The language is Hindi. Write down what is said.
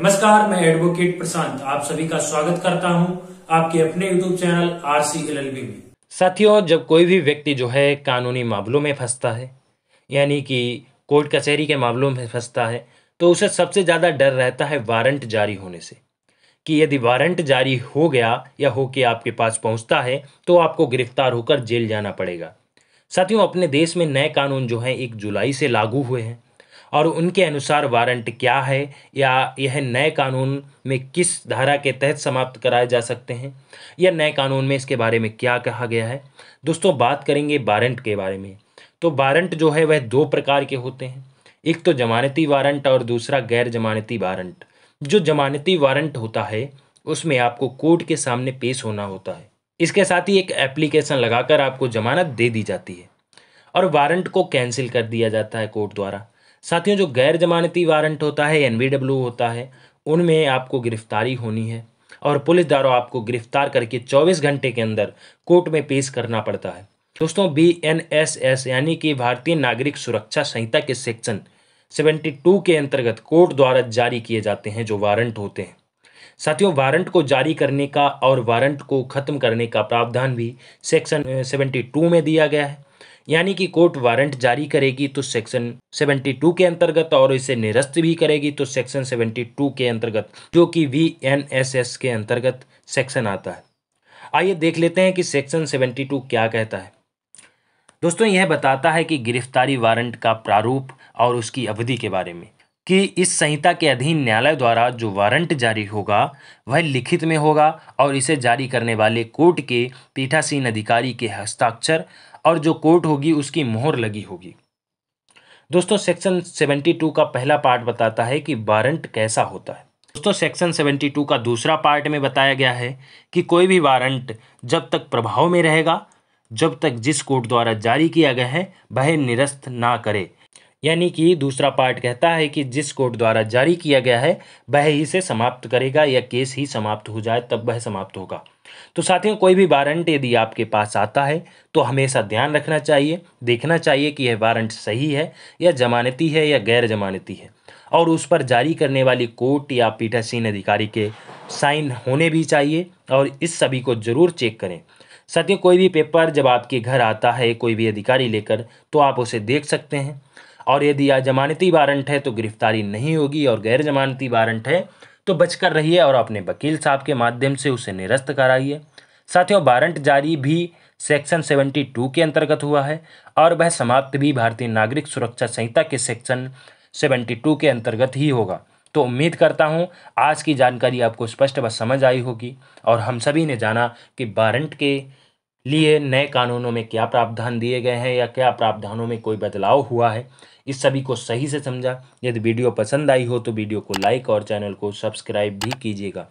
नमस्कार मैं एडवोकेट प्रशांत आप सभी का स्वागत करता हूं आपके अपने YouTube channel R C L में साथियों जब कोई भी व्यक्ति जो है कानूनी मामलों में फंसता है यानी कि कोर्ट कचहरी के मामलों में फंसता है तो उसे सबसे ज़्यादा डर रहता है वारंट जारी होने से कि यदि वारंट जारी हो गया या हो के आपके पास पहुंचता है तो आपको गिरफ्तार होकर जेल जाना पड़ेगा साथियों अपने देश में नए कानून जो हैं एक जुलाई से लागू हुए हैं और उनके अनुसार वारंट क्या है या यह नए कानून में किस धारा के तहत समाप्त कराए जा सकते हैं या नए कानून में इसके बारे में क्या कहा गया है दोस्तों बात करेंगे वारंट के बारे में तो वारंट जो है वह दो प्रकार के होते हैं एक तो जमानती वारंट और दूसरा गैर जमानती वारंट जो जमानती वारंट होता है उसमें आपको कोर्ट के सामने पेश होना होता है इसके साथ ही एक एप्लीकेशन लगाकर आपको जमानत दे दी जाती है और वारंट को कैंसिल कर दिया जाता है कोर्ट द्वारा साथियों जो गैर जमानती वारंट होता है एन होता है उनमें आपको गिरफ्तारी होनी है और पुलिस द्वारा आपको गिरफ्तार करके 24 घंटे के अंदर कोर्ट में पेश करना पड़ता है दोस्तों बी एन एस एस यानी कि भारतीय नागरिक सुरक्षा संहिता के सेक्शन 72 के अंतर्गत कोर्ट द्वारा जारी किए जाते हैं जो वारंट होते हैं साथियों वारंट को जारी करने का और वारंट को ख़त्म करने का प्रावधान भी सेक्शन सेवेंटी में दिया गया है यानी कि कोर्ट वारंट जारी करेगी तो सेक्शन 72 के अंतर्गत और इसे निरस्त भी करेगी तो सेक्शन 72 के अंतर्गत जो कि वी के अंतर्गत सेक्शन आता है आइए देख लेते हैं कि सेक्शन 72 क्या कहता है दोस्तों यह बताता है कि गिरफ्तारी वारंट का प्रारूप और उसकी अवधि के बारे में कि इस संहिता के अधीन न्यायालय द्वारा जो वारंट जारी होगा वह लिखित में होगा और इसे जारी करने वाले कोर्ट के पीठासीन अधिकारी के हस्ताक्षर और जो कोर्ट होगी उसकी मोहर लगी होगी दोस्तों सेक्शन 72 का पहला पार्ट बताता है कि वारंट कैसा होता है दोस्तों सेक्शन 72 का दूसरा पार्ट में बताया गया है कि कोई भी वारंट जब तक प्रभाव में रहेगा जब तक जिस कोर्ट द्वारा जारी किया गया है वह निरस्त ना करे यानी कि दूसरा पार्ट कहता है कि जिस कोर्ट द्वारा जारी किया गया है वह ही से समाप्त करेगा या केस ही समाप्त हो जाए तब वह समाप्त होगा तो साथियों कोई भी वारंट यदि आपके पास आता है तो हमेशा ध्यान रखना चाहिए देखना चाहिए कि यह वारंट सही है या जमानती है या गैर जमानती है और उस पर जारी करने वाली कोर्ट या पीठासीन अधिकारी के साइन होने भी चाहिए और इस सभी को ज़रूर चेक करें साथियों कोई भी पेपर जब आपके घर आता है कोई भी अधिकारी लेकर तो आप उसे देख सकते हैं और यदि जमानती वारंट है तो गिरफ्तारी नहीं होगी और गैर जमानती वारंट है तो बचकर रहिए और अपने वकील साहब के माध्यम से उसे निरस्त कराइए साथियों वारंट जारी भी सेक्शन 72 के अंतर्गत हुआ है और वह समाप्त भी भारतीय नागरिक सुरक्षा संहिता के सेक्शन 72 के अंतर्गत ही होगा तो उम्मीद करता हूँ आज की जानकारी आपको स्पष्ट व समझ आई होगी और हम सभी ने जाना कि वारंट के लिए नए कानूनों में क्या प्रावधान दिए गए हैं या क्या प्रावधानों में कोई बदलाव हुआ है इस सभी को सही से समझा यदि वीडियो पसंद आई हो तो वीडियो को लाइक और चैनल को सब्सक्राइब भी कीजिएगा